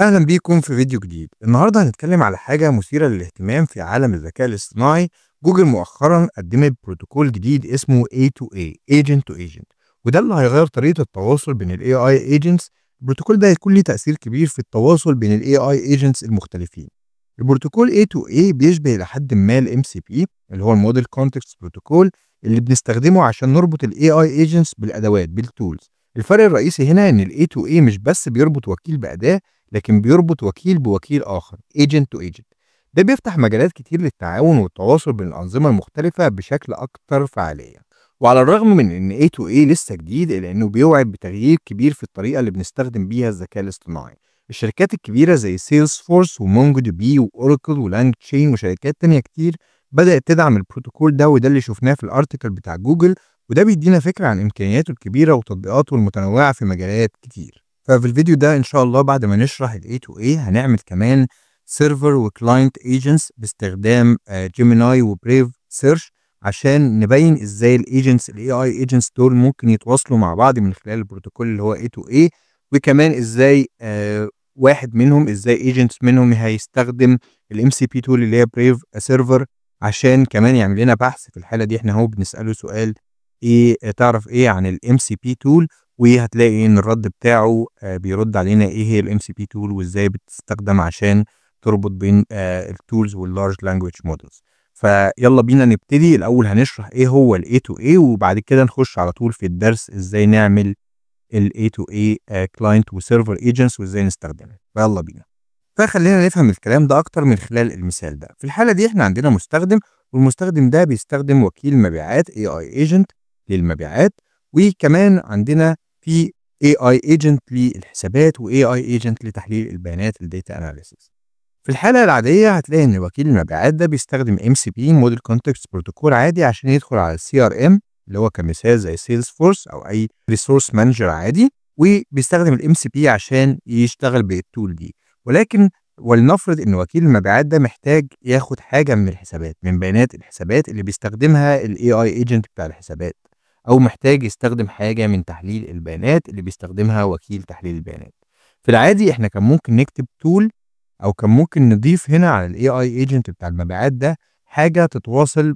اهلا بيكم في فيديو جديد النهارده هنتكلم على حاجه مثيره للاهتمام في عالم الذكاء الاصطناعي جوجل مؤخرا قدمت بروتوكول جديد اسمه A2A Agent to Agent وده اللي هيغير طريقه التواصل بين الاي اي agents البروتوكول ده هيكون ليه تاثير كبير في التواصل بين الاي اي agents المختلفين البروتوكول A2A بيشبه الى حد ما الام سي بي اللي هو الموديل كونتكست بروتوكول اللي بنستخدمه عشان نربط الاي اي agents بالادوات بالتولز الفرق الرئيسي هنا ان الاي تو اي مش بس بيربط وكيل باداه لكن بيربط وكيل بوكيل آخر agent to agent ده بيفتح مجالات كتير للتعاون والتواصل بين الأنظمة المختلفة بشكل أكثر فعالية وعلى الرغم من إن A2A لسه جديد إلا إنه بيوعد بتغيير كبير في الطريقة اللي بنستخدم بيها الذكاء الاصطناعي الشركات الكبيرة زي سيلز فورس ومونجو دي بي وأوراكل ولانج تشين وشركات تانية كتير بدأت تدعم البروتوكول ده وده اللي شفناه في الارتكل بتاع جوجل وده بيدينا فكرة عن إمكانياته الكبيرة وتطبيقاته المتنوعة في مجالات كتير ففي الفيديو ده ان شاء الله بعد ما نشرح الاي تو اي هنعمل كمان سيرفر وكلاينت ايجنتس باستخدام جيميناي وبريف سيرش عشان نبين ازاي الايجنتس الاي اي ايجنتس دول ممكن يتواصلوا مع بعض من خلال البروتوكول اللي هو اي تو اي وكمان ازاي آه، واحد منهم ازاي ايجنتس منهم هيستخدم الام سي بي تول اللي هي بريف سيرفر عشان كمان يعمل لنا بحث في الحاله دي احنا اهو بنساله سؤال ايه تعرف ايه عن الام سي بي تول وهتلاقي ان الرد بتاعه آه، بيرد علينا ايه هي الام سي بي تول وازاي بتستخدم عشان تربط بين التولز واللارج لانجويج مودلز فيلا بينا نبتدي الاول هنشرح ايه هو الاي تو اي وبعد كده نخش على طول في الدرس ازاي نعمل الاي تو اي كلاينت وسيرفر ايجنتس وازاي نستخدمها فيلا بينا فخلينا نفهم الكلام ده اكتر من خلال المثال ده في الحاله دي احنا عندنا مستخدم والمستخدم ده بيستخدم وكيل مبيعات اي اي ايجنت للمبيعات وكمان عندنا في اي اي ايجنت للحسابات واي اي ايجنت لتحليل البيانات الداتا اناليسيس في الحالة العادية هتلاقي إن وكيل المبيعات ده بيستخدم ام سي بي موديل كونتكست بروتوكول عادي عشان يدخل على السي ار ام اللي هو كمثال زي سيلز فورس أو أي ريسورس مانجر عادي وبيستخدم الام سي بي عشان يشتغل بالتول دي ولكن ولنفرض إن وكيل المبيعات ده محتاج ياخد حاجة من الحسابات من بيانات الحسابات اللي بيستخدمها الاي اي ايجنت بتاع الحسابات أو محتاج يستخدم حاجة من تحليل البيانات اللي بيستخدمها وكيل تحليل البيانات في العادي إحنا كان ممكن نكتب تول أو كان ممكن نضيف هنا على الاي AI agent بتاع المبيعات ده حاجة تتواصل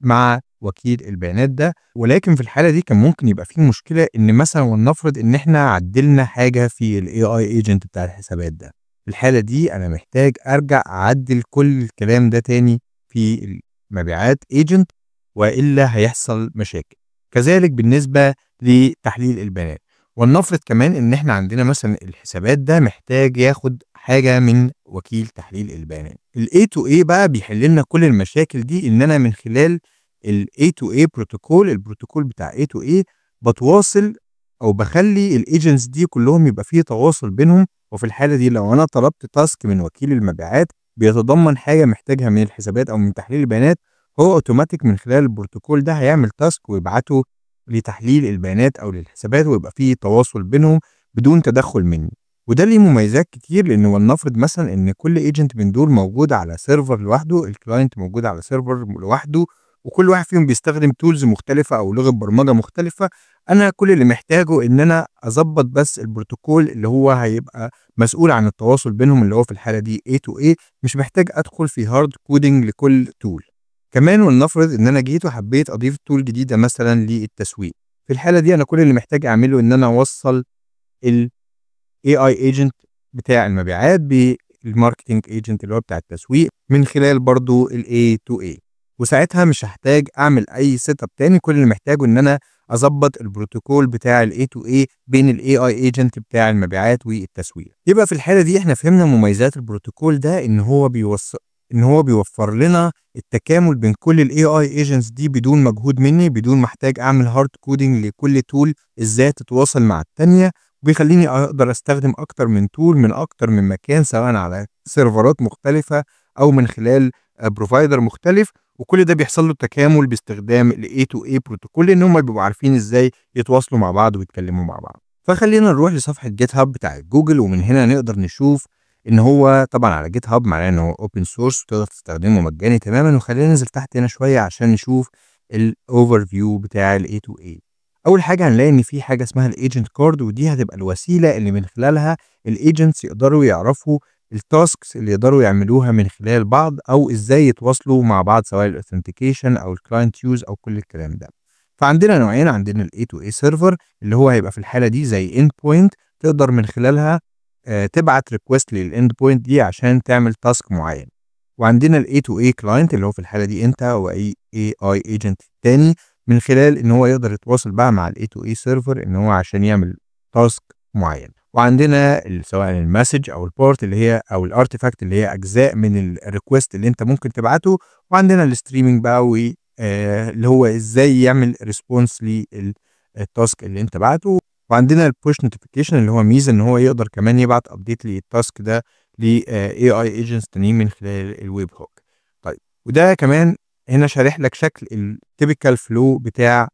مع وكيل البيانات ده ولكن في الحاله دي كان ممكن يبقى فيه مشكله ان مثلا ولنفرض ان احنا عدلنا حاجه في الاي اي ايجنت بتاع الحسابات ده في الحاله دي انا محتاج ارجع اعدل كل الكلام ده تاني في المبيعات ايجنت والا هيحصل مشاكل كذلك بالنسبه لتحليل البيانات ولنفرض كمان ان احنا عندنا مثلا الحسابات ده محتاج ياخد حاجه من وكيل تحليل البيانات الاي تو اي بقى بيحل لنا كل المشاكل دي ان انا من خلال الاي تو اي بروتوكول البروتوكول بتاع اي تو اي بتواصل او بخلي الايجنتس دي كلهم يبقى فيه تواصل بينهم وفي الحاله دي لو انا طلبت تاسك من وكيل المبيعات بيتضمن حاجه محتاجها من الحسابات او من تحليل البيانات هو اوتوماتيك من خلال البروتوكول ده هيعمل تاسك ويبعته لتحليل البيانات او للحسابات ويبقى فيه تواصل بينهم بدون تدخل مني وده ليه مميزات كتير لان ولنفرض مثلا ان كل ايجنت من دول موجود على سيرفر لوحده الكلاينت موجود على سيرفر لوحده وكل واحد فيهم بيستخدم تولز مختلفه او لغه برمجه مختلفه انا كل اللي محتاجه ان انا اظبط بس البروتوكول اللي هو هيبقى مسؤول عن التواصل بينهم اللي هو في الحاله دي A to A مش محتاج ادخل في هارد كودنج لكل تول كمان ولنفرض ان انا جيت وحبيت اضيف تول جديده مثلا للتسويق في الحاله دي انا كل اللي محتاج اعمله ان انا اوصل ال AI agent بتاع المبيعات بالماركتنج ايجنت اللي هو بتاع التسويق من خلال برضو ال a اي a وساعتها مش هحتاج اعمل اي سيت اب تاني كل اللي محتاجه ان انا اظبط البروتوكول بتاع ال a اي a بين ال AI agent بتاع المبيعات والتسويق يبقى في الحاله دي احنا فهمنا مميزات البروتوكول ده ان هو بيوصل ان هو بيوفر لنا التكامل بين كل الاي اي ايجنتس دي بدون مجهود مني بدون ما احتاج اعمل هارد كودنج لكل تول ازاي تتواصل مع الثانيه وبيخليني اقدر استخدم اكتر من تول من اكتر من مكان سواء على سيرفرات مختلفه او من خلال بروفايدر آه، مختلف وكل ده بيحصل له تكامل باستخدام الاي تو اي بروتوكول ان هم بيبقوا عارفين ازاي يتواصلوا مع بعض ويتكلموا مع بعض فخلينا نروح لصفحه جيت هاب بتاعت جوجل ومن هنا نقدر نشوف ان هو طبعا على جيت هاب معناه ان هو اوبن سورس وتقدر تستخدمه مجاني تماما وخلينا ننزل تحت هنا شويه عشان نشوف الاوفر فيو بتاع الـ A2A اول حاجه هنلاقي ان في حاجه اسمها الايجنت كارد ودي هتبقى الوسيله اللي من خلالها الايجنتس يقدروا يعرفوا التاسكس اللي يقدروا يعملوها من خلال بعض او ازاي يتواصلوا مع بعض سواء الاثنتيكيشن او الكلاينت يوز او كل الكلام ده فعندنا نوعين عندنا الاي تو اي سيرفر اللي هو هيبقى في الحاله دي زي اند بوينت تقدر من خلالها آه، تبعت ريكوست للاند بوينت دي عشان تعمل تاسك معين وعندنا الاي تو اي كلاينت اللي هو في الحاله دي انت واي اي اي ايجنت تاني من خلال ان هو يقدر يتواصل بقى مع الاي تو اي سيرفر ان هو عشان يعمل تاسك معين وعندنا سواء المسج او البورت اللي هي او الارتيفاكت اللي هي اجزاء من الريكوست اللي انت ممكن تبعته وعندنا الستريمنج بقى واللي آه، اللي هو ازاي يعمل ريسبونس للتاسك اللي انت بعته وعندنا البوش نوتيفيكيشن اللي هو ميزه ان هو يقدر كمان يبعت ابديت للتاسك ده ل اي اي ايجنتس تانيين من خلال الويب هوك طيب وده كمان هنا شارح لك شكل التيبيكال فلو بتاع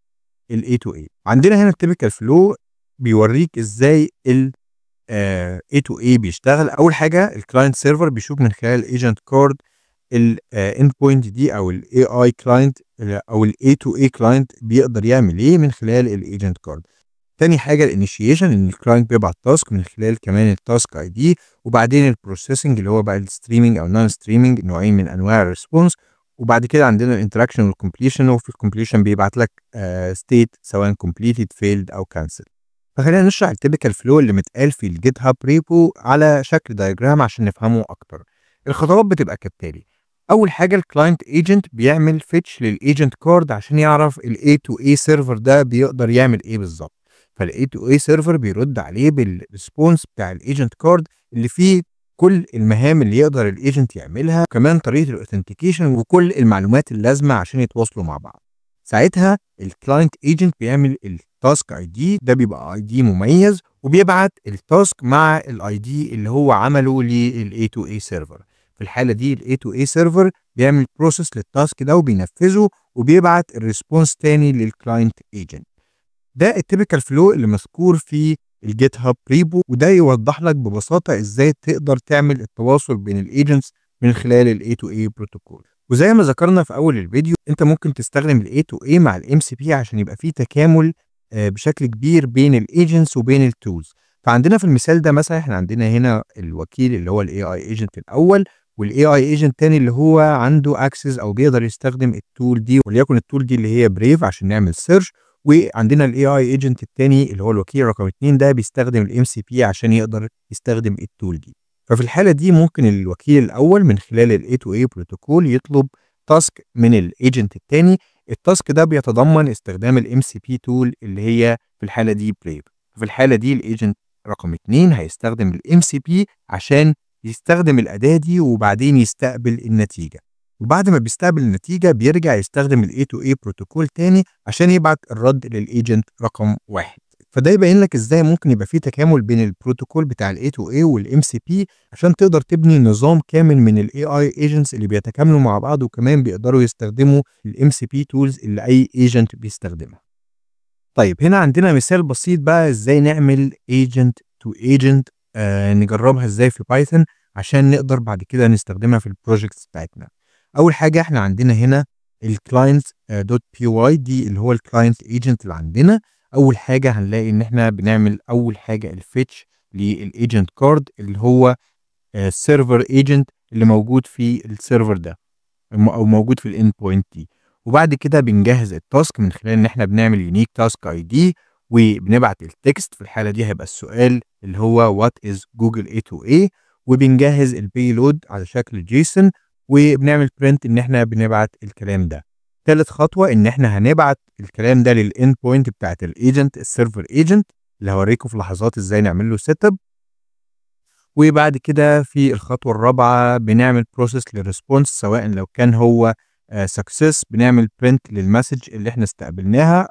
الاي تو اي عندنا هنا التيبيكال فلو بيوريك ازاي ال اي تو اي بيشتغل اول حاجه الكلاينت سيرفر بيشوف من خلال الايجنت كارد الاند بوينت دي او الاي اي كلاينت او الاي تو اي كلاينت بيقدر يعمل ايه من خلال الايجنت كارد تاني حاجه الانيشيشن ان الكلاينت بيبعت تاسك من خلال كمان التاسك اي دي وبعدين البروسيسنج اللي هو بقى الستريمنج او نون ستريمنج نوعين من انواع الريسبونس وبعد كده عندنا الانتراكشن والكمبليشن وفي الكمبليشن بيبعت لك ستيت آه، uh, سواء كومبليتد فيلد او كانسل فخلينا نشرح التيبيكال فلو اللي متقال في الجيت هاب ريبو على شكل دايجرام عشان نفهمه اكتر الخطوات بتبقى كالتالي اول حاجه الكلاينت ايجنت بيعمل فيتش للايجنت كارد عشان يعرف الاي تو اي سيرفر ده بيقدر يعمل ايه بالظبط فالاي تو اي سيرفر بيرد عليه بالريسبونس بتاع الايجنت كارد اللي فيه كل المهام اللي يقدر الايجنت يعملها وكمان طريقه الاوثنتيكيشن وكل المعلومات اللازمه عشان يتواصلوا مع بعض ساعتها الكلاينت ايجنت بيعمل التاسك اي دي ده بيبقى اي دي مميز وبيبعت التاسك مع الاي دي اللي هو عمله للاي تو اي سيرفر في الحاله دي الاي تو اي سيرفر بيعمل بروسيس للتاسك ده وبينفذه وبيبعت الريسبونس تاني للكلاينت ايجنت ده التيبيكال فلو اللي مذكور في الجيت هاب ريبو وده يوضح لك ببساطه ازاي تقدر تعمل التواصل بين الايجنتس من خلال الاي تو اي بروتوكول وزي ما ذكرنا في اول الفيديو انت ممكن تستخدم الاي تو اي مع الام سي بي عشان يبقى في تكامل آه، بشكل كبير بين الايجنتس وبين التولز فعندنا في المثال ده مثلا احنا عندنا هنا الوكيل اللي هو الاي اي ايجنت الاول والاي اي ايجنت الثاني اللي هو عنده اكسس او بيقدر يستخدم التول دي وليكن التول دي اللي هي بريف عشان نعمل سيرش وعندنا الاي اي ايجنت الثاني اللي هو الوكيل رقم اثنين ده بيستخدم الام سي بي عشان يقدر يستخدم التول دي ففي الحاله دي ممكن الوكيل الاول من خلال الاي تو اي بروتوكول يطلب تاسك من الايجنت الثاني التاسك ده بيتضمن استخدام الام سي بي تول اللي هي في الحاله دي بريف في الحاله دي الايجنت رقم اثنين هيستخدم الام سي بي عشان يستخدم الاداه دي وبعدين يستقبل النتيجه وبعد ما بيستقبل النتيجه بيرجع يستخدم الـ A2A بروتوكول تاني عشان يبعت الرد للايجنت رقم واحد فده يبين لك ازاي ممكن يبقى في تكامل بين البروتوكول بتاع الـ A2A والـ MCP عشان تقدر تبني نظام كامل من الـ AI agents اللي بيتكاملوا مع بعض وكمان بيقدروا يستخدموا الـ MCP tools اللي اي agent بيستخدمها طيب هنا عندنا مثال بسيط بقى ازاي نعمل to agent آه نجربها ازاي في بايثون عشان نقدر بعد كده نستخدمها في البروجيكتس بتاعتنا اول حاجه احنا عندنا هنا الكلاينت دوت بي واي دي اللي هو الكلاينت ايجنت اللي عندنا اول حاجه هنلاقي ان احنا بنعمل اول حاجه الفيتش للايجنت كارد اللي هو السيرفر آه، ايجنت اللي موجود في السيرفر ده او موجود في الاند بوينت دي وبعد كده بنجهز التاسك من خلال ان احنا بنعمل يونيك تاسك اي دي وبنبعت التكست في الحاله دي هيبقى السؤال اللي هو وات از جوجل اي تو اي وبنجهز البيلود على شكل جيسون وبنعمل برنت ان احنا بنبعت الكلام ده ثالث خطوه ان احنا هنبعت الكلام ده للاند بوينت بتاعت الايجنت السيرفر ايجنت اللي هوريكم في لحظات ازاي نعمل له سيت اب وبعد كده في الخطوه الرابعه بنعمل بروسيس للريسبونس سواء لو كان هو سكسس آه، بنعمل برنت للمسج اللي احنا استقبلناها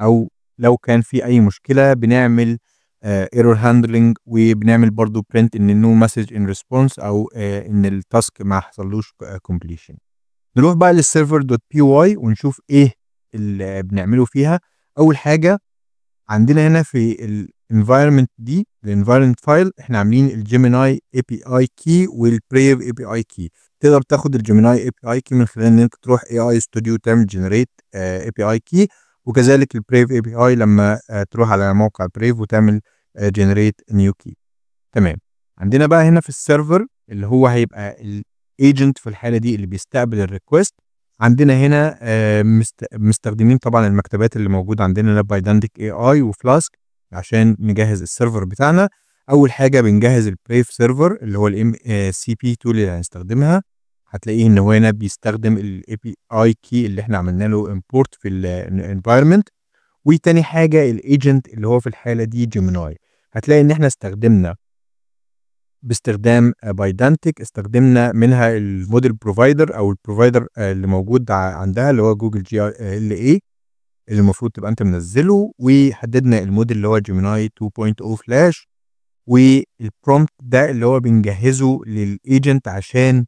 او لو كان في اي مشكله بنعمل ايرور آه، هاندلنج وبنعمل برضو برنت ان نو مسج آه، ان ريسبونس او ان التاسك ما حصلوش كومبليشن آه، نروح بقى للسيرفر دوت بي واي ونشوف ايه اللي بنعمله فيها اول حاجه عندنا هنا في الانفايرمنت دي الانفايرمنت فايل احنا عاملين الجيميناي اي بي اي كي والبريف اي بي اي كي تقدر تاخد الجيميناي اي بي اي كي من خلال انك تروح اي اي ستوديو تعمل جنريت اي بي اي كي وكذلك البريف اي بي اي لما آه، تروح على موقع بريف وتعمل جنريت نيو كي تمام عندنا بقى هنا في السيرفر اللي هو هيبقى الايجنت في الحاله دي اللي بيستقبل الريكوست عندنا هنا آه، مستخدمين طبعا المكتبات اللي موجوده عندنا لاب بايدندك اي اي وفلاسك عشان نجهز السيرفر بتاعنا اول حاجه بنجهز البريف سيرفر اللي هو الام سي بي تول اللي هنستخدمها هتلاقيه ان هو هنا بيستخدم الاي بي اي كي اللي احنا عملنا له امبورت في الانفايرمنت وتاني حاجه الايجنت اللي هو في الحاله دي جيميناي هتلاقي ان احنا استخدمنا باستخدام بايدانتك استخدمنا منها الموديل بروفايدر او البروفايدر اللي موجود عندها اللي هو جوجل جي ال اي اللي المفروض تبقى انت منزله وحددنا الموديل اللي هو جيميناي 2.0 فلاش والبرومبت ده اللي هو بنجهزه للايجنت عشان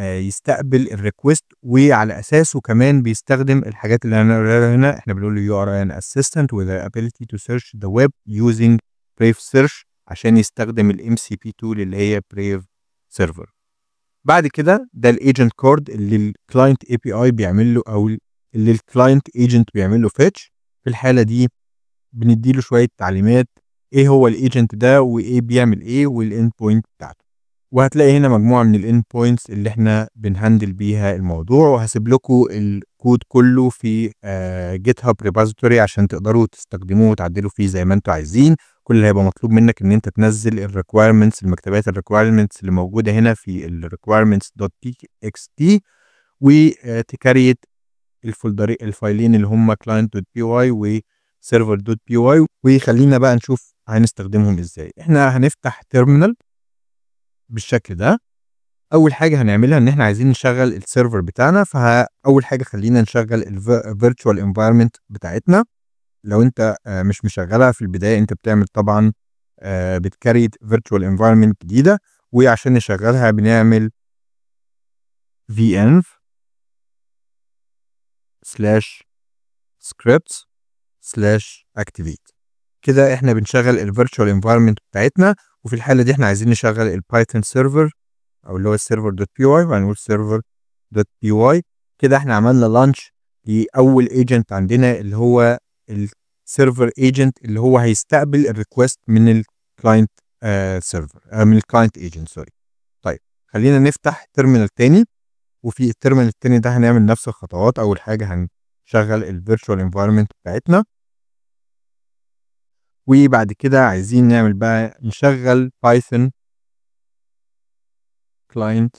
آه، يستقبل الريكوست وعلى اساسه كمان بيستخدم الحاجات اللي انا قلنا هنا احنا بنقول له يو ار ان اسيستنت with the ability to search the web using brave search عشان يستخدم الام سي بي تول اللي هي brave server بعد كده ده الايجنت كورد اللي الكلاينت اي بي اي بيعمل له او اللي الكلاينت ايجنت بيعمل له فيتش في الحاله دي بندي له شويه تعليمات ايه هو الايجنت ده وايه بيعمل ايه والاند بوينت بتاعته وهتلاقي هنا مجموعه من الـ endpoints اللي احنا بنهندل بيها الموضوع وهسيب لكم الكود كله في جيت هاب ريبوزيتوري عشان تقدروا تستخدموه وتعدلوا فيه زي ما انتوا عايزين كل اللي هيبقى مطلوب منك ان انت تنزل الـ requirements المكتبات الـ requirements اللي موجوده هنا في الـ requirements.txt وتكريت آه، الفولدر الفايلين اللي هم client.py و server.py وخلينا بقى نشوف هنستخدمهم ازاي احنا هنفتح تيرمينال بالشكل ده اول حاجه هنعملها ان احنا عايزين نشغل السيرفر بتاعنا فاول حاجه خلينا نشغل الفيرتشوال انفايرمنت بتاعتنا لو انت آه، مش مشغلها في البدايه انت بتعمل طبعا بتكريت فيرتشوال انفايرمنت جديده وعشان نشغلها بنعمل vnv slash scripts slash activate كده احنا بنشغل الفيرتشوال انفايرمنت بتاعتنا وفي الحاله دي احنا عايزين نشغل البايثون سيرفر او اللي هو السيرفر دوت بي واي وهنقول سيرفر دوت بي واي كده احنا عملنا لانش لاول ايجنت عندنا اللي هو السيرفر ايجنت اللي هو هيستقبل الريكوست من الكلاينت آه، سيرفر آه من الكلاينت ايجنت سوري طيب خلينا نفتح تيرمينال تاني وفي التيرمينال التاني ده هنعمل نفس الخطوات اول حاجه هنشغل الفيرتشوال انفايرمنت بتاعتنا وبعد كده عايزين نعمل بقى نشغل بايثون كلاينت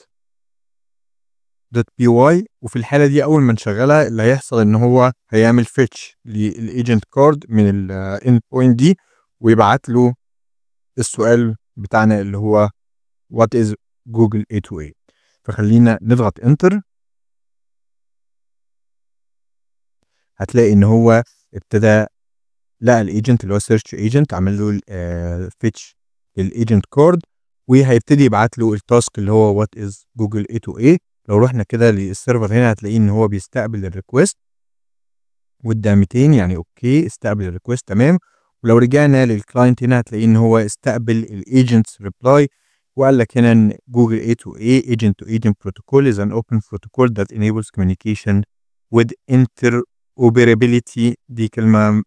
دوت بي واي وفي الحاله دي اول ما نشغلها اللي هيحصل ان هو هيعمل فيتش للايجنت كارد من الاند بوينت دي ويبعت له السؤال بتاعنا اللي هو وات از جوجل اي تو اي فخلينا نضغط انتر هتلاقي ان هو ابتدى لقى الايجنت اللي هو سيرش ايجنت عمل له فيتش للايجنت كارد وهيبتدي يبعت له التاسك اللي هو وات از جوجل اي تو اي لو رحنا كده للسيرفر هنا هتلاقيه ان هو بيستقبل الريكوست وده 200 يعني اوكي استقبل الريكوست تمام ولو رجعنا للكلاينت هنا هتلاقيه ان هو استقبل الايجنتس ريبلاي وقال لك هنا ان جوجل اي تو اي ايجنت تو ايجنت بروتوكول از ان اوبن بروتوكول ذات انيبلز كوميونيكيشن انتر interoperability دي كلمة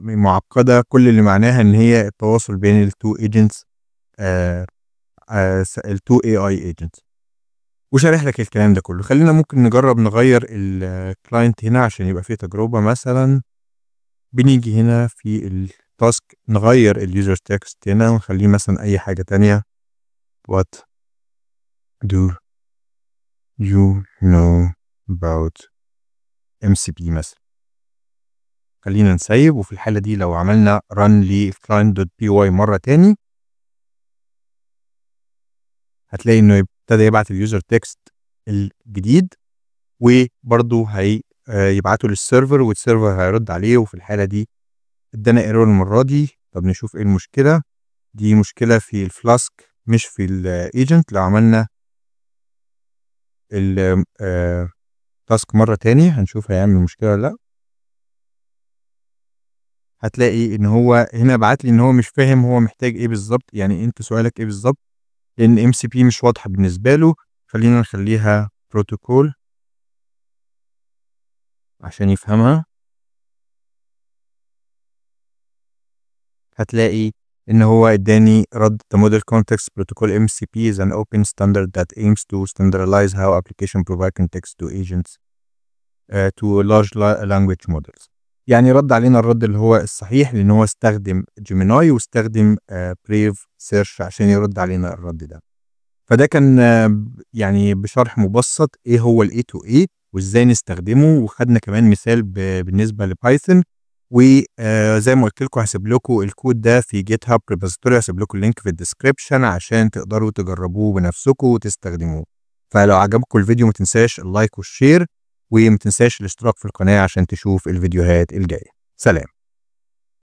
معقده كل اللي معناها ان هي التواصل بين التو ايجنتس التو اي اي ايجنتس وشارح لك الكلام ده كله خلينا ممكن نجرب نغير الكلاينت هنا عشان يبقى فيه تجربه مثلا بنيجي هنا في التاسك نغير اليوزر تكست هنا ونخليه مثلا اي حاجه تانية what do you know about MCP مثلا خلينا نسيب وفي الحالة دي لو عملنا run لclient.py مرة تاني هتلاقي انه ابتدى يبعت اليوزر تكست الجديد وبرضه هي آه، يبعته للسيرفر والسيرفر هيرد عليه وفي الحالة دي ادانا ايرور المرة دي طب نشوف ايه المشكلة دي مشكلة في الفلاسك مش في الايجنت لو عملنا التاسك آه، مرة تاني هنشوف هيعمل مشكلة ولا لأ هتلاقي ان هو هنا بعت لي ان هو مش فاهم هو محتاج ايه بالظبط يعني انت سؤالك ايه بالظبط لان ام سي بي مش واضحه بالنسبه له خلينا نخليها بروتوكول عشان يفهمها هتلاقي ان هو اداني رد the model context protocol MCP is an open standard that aims to standardize how application provide context to agents uh, to large language models يعني رد علينا الرد اللي هو الصحيح لان هو استخدم جيميناي واستخدم بريف آه، سيرش عشان يرد علينا الرد ده فده كان آه، يعني بشرح مبسط ايه هو الاي تو اي وازاي نستخدمه وخدنا كمان مثال بالنسبه لبايثون وزي آه، ما قلت لكم هسيب لكم الكود ده في جيت هاب ريبوزيتوري هسيب لكم اللينك في الديسكربشن عشان تقدروا تجربوه بنفسكم وتستخدموه فلو عجبكم الفيديو ما تنساش اللايك والشير وما تنساش الاشتراك في القناة عشان تشوف الفيديوهات الجاية سلام